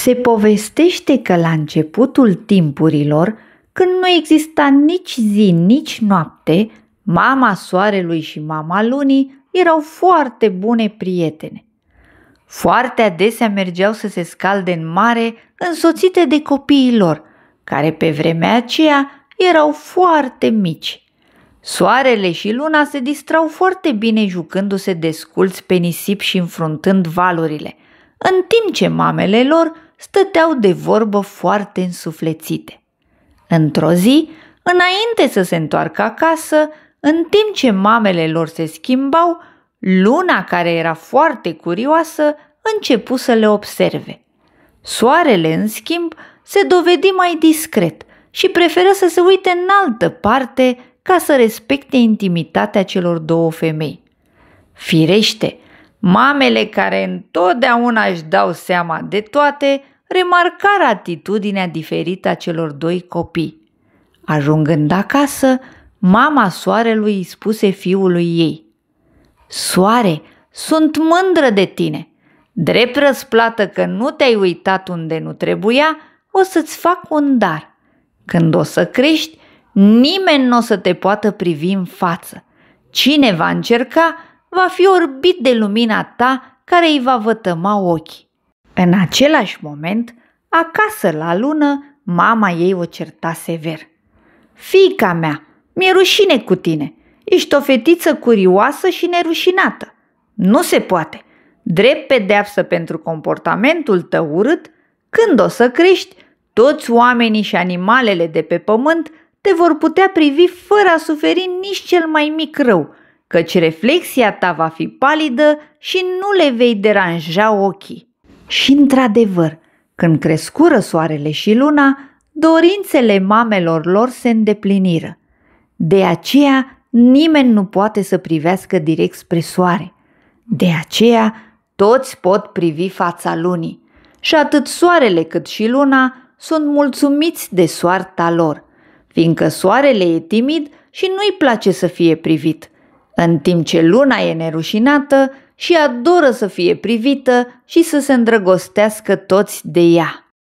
Se povestește că la începutul timpurilor, când nu exista nici zi, nici noapte, mama soarelui și mama lunii erau foarte bune prietene. Foarte adesea mergeau să se scalde în mare, însoțite de copiii lor, care pe vremea aceea erau foarte mici. Soarele și luna se distrau foarte bine jucându-se desculți pe nisip și înfruntând valurile, în timp ce mamele lor stăteau de vorbă foarte însuflețite. Într-o zi, înainte să se întoarcă acasă, în timp ce mamele lor se schimbau, Luna, care era foarte curioasă, începu să le observe. Soarele, în schimb, se dovedi mai discret și preferă să se uite în altă parte ca să respecte intimitatea celor două femei. Firește, Mamele care întotdeauna își dau seama de toate, remarcară atitudinea diferită a celor doi copii. Ajungând acasă, mama soarelui îi spuse fiului ei: Soare, sunt mândră de tine. Drept răsplată că nu te-ai uitat unde nu trebuia, o să-ți fac un dar. Când o să crești, nimeni nu o să te poată privi în față. Cine va încerca, va fi orbit de lumina ta care îi va vătăma ochii. În același moment, acasă la lună, mama ei o certa sever. Fica mea, mi-e rușine cu tine. Ești o fetiță curioasă și nerușinată. Nu se poate. Drept pedeapsă pentru comportamentul tău urât, când o să crești, toți oamenii și animalele de pe pământ te vor putea privi fără a suferi nici cel mai mic rău – căci reflexia ta va fi palidă și nu le vei deranja ochii. Și într-adevăr, când crescură soarele și luna, dorințele mamelor lor se îndepliniră. De aceea, nimeni nu poate să privească direct spre soare. De aceea, toți pot privi fața lunii. Și atât soarele cât și luna sunt mulțumiți de soarta lor, fiindcă soarele e timid și nu-i place să fie privit – în timp ce luna e nerușinată și adoră să fie privită și să se îndrăgostească toți de ea.